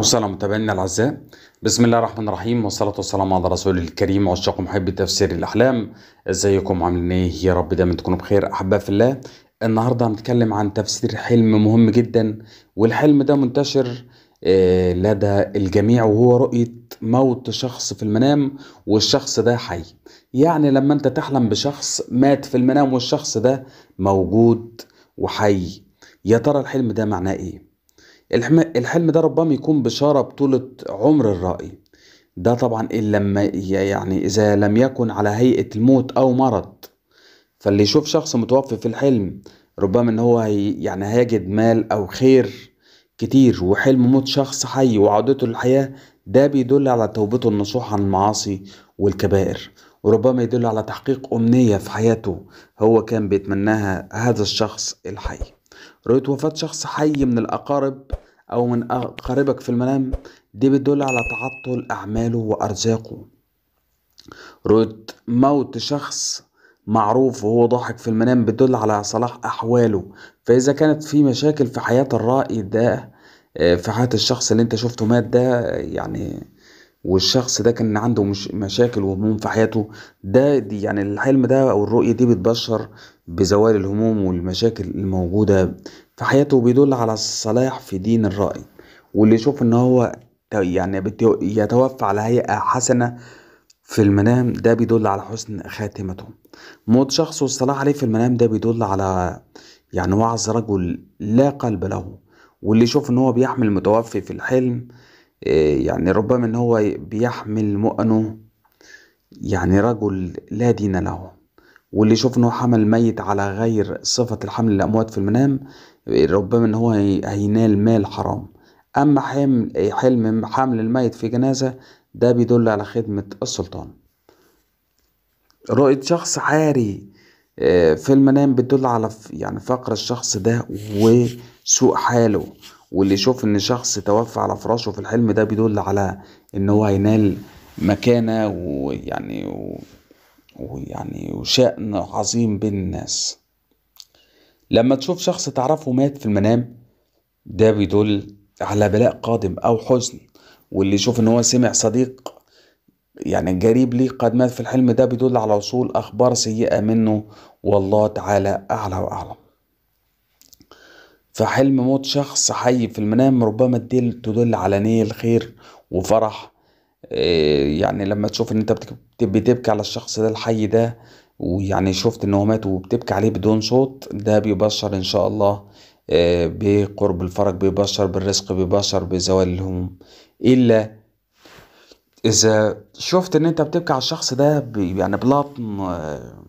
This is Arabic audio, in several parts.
وسلام متابعينا الاعزاء بسم الله الرحمن الرحيم والصلاه والسلام على رسول الكريم عشاق محبي تفسير الاحلام ازيكم عاملين ايه يا رب دايما تكونوا بخير احباء في الله النهارده هنتكلم عن تفسير حلم مهم جدا والحلم ده منتشر آه، لدى الجميع وهو رؤية موت شخص في المنام والشخص ده حي يعني لما انت تحلم بشخص مات في المنام والشخص ده موجود وحي يا ترى الحلم ده معناه ايه الحلم ده ربما يكون بشارة بطولة عمر الرأي ده طبعا إن لما يعني إذا لم يكن على هيئة الموت أو مرض فاللي يشوف شخص متوفي في الحلم ربما إن هو هي يعني هيجد مال أو خير كتير وحلم موت شخص حي وعودته للحياة ده بيدل على توبته النصوح عن المعاصي والكبائر وربما يدل على تحقيق أمنية في حياته هو كان بيتمناها هذا الشخص الحي رؤية وفاة شخص حي من الأقارب أو من أقاربك في المنام دي بتدل على تعطل أعماله وأرزاقه رؤية موت شخص معروف وهو ضاحك في المنام بتدل على صلاح أحواله فإذا كانت في مشاكل في حياة الرائد ده آه، في حياة الشخص اللي انت شفته مات ده يعني والشخص ده كان عنده مش مشاكل وهموم في حياته ده دي يعني الحلم ده او الرؤية دي بتبشر بزوال الهموم والمشاكل الموجودة في حياته وبيدل على الصلاح في دين الراي واللي يشوف ان هو يعني يتوفى على هيئة حسنة في المنام ده بيدل على حسن خاتمته موت شخص والصلاح عليه في المنام ده بيدل على يعني وعظ رجل لا قلب له واللي يشوف ان هو بيحمل المتوفي في الحلم إيه، يعني ربما ان هو بيحمل مؤنه يعني رجل لا دين له واللي يشوف حمل ميت على غير صفة الحمل الأموات في المنام ربما ان هو هينال مال حرام أما حمل حلم حمل الميت في جنازة ده بيدل على خدمة السلطان رؤية شخص عاري إيه، في المنام بتدل على يعني فقر الشخص ده وسوء حاله واللي يشوف ان شخص توفى على فراشه في الحلم ده بيدل على ان هو هينال مكانة ويعني و... ويعني وشأن عظيم بين الناس لما تشوف شخص تعرفه مات في المنام ده بيدل على بلاء قادم او حزن واللي يشوف ان هو سمع صديق يعني قريب ليه قد مات في الحلم ده بيدل على وصول اخبار سيئة منه والله تعالى اعلى واعلم في حلم موت شخص حي في المنام ربما تدل على نيل خير وفرح آه، يعني لما تشوف ان انت بتبكي على الشخص ده الحي ده ويعني شفت ان هو مات وبتبكي عليه بدون صوت ده بيبشر ان شاء الله آه، بقرب الفرج بيبشر بالرزق بيبشر بزوال الهموم الا اذا شفت ان انت بتبكي على الشخص ده يعني بلطم آه،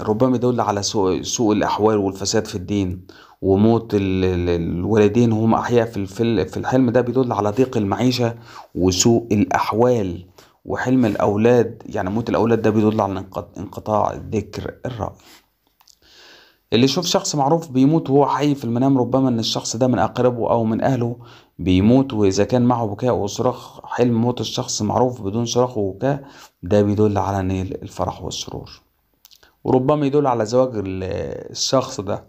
ربما يدل على سوء, سوء الاحوال والفساد في الدين وموت الوالدين وهم أحياء في في الحلم ده بيدل على ضيق المعيشة وسوء الأحوال وحلم الأولاد يعني موت الأولاد ده بيدل على انقطاع ذكر الرأي اللي يشوف شخص معروف بيموت وهو حي في المنام ربما ان الشخص ده من اقربه او من اهله بيموت واذا كان معه بكاء وصراخ حلم موت الشخص معروف بدون صراخ وبكاء ده بيدل على نيل الفرح والسرور وربما يدل على زواج الشخص ده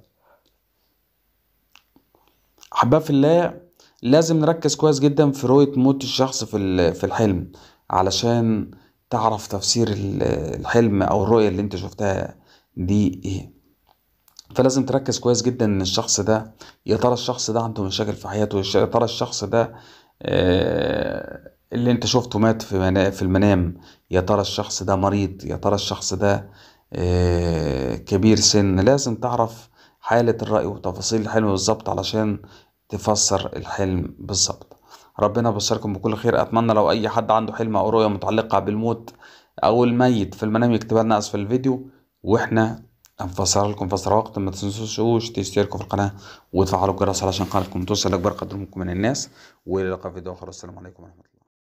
احباب في الله لازم نركز كويس جدا في رؤية موت الشخص في في الحلم علشان تعرف تفسير الحلم او الرؤية اللي انت شفتها دي ايه فلازم تركز كويس جدا ان الشخص ده يا ترى الشخص ده عنده مشاكل في حياته يا ترى الشخص ده آه، اللي انت شفته مات في في المنام يا ترى الشخص ده مريض يا ترى الشخص ده آه، كبير سن لازم تعرف حالة الرأي وتفاصيل الحلم بالظبط علشان تفسر الحلم بالظبط ربنا يبشركم بكل خير اتمنى لو اي حد عنده حلم او رؤية متعلقة بالموت او الميت في المنام يكتبها لنا اسفل الفيديو واحنا هنفسرها لكم فسر وقت ما تنسوش تشتركوا في القناة وتفعلوا الجرس علشان قناتكم توصل لاكبر قدر ممكن من الناس والى في فيديو اخر والسلام عليكم ورحمة الله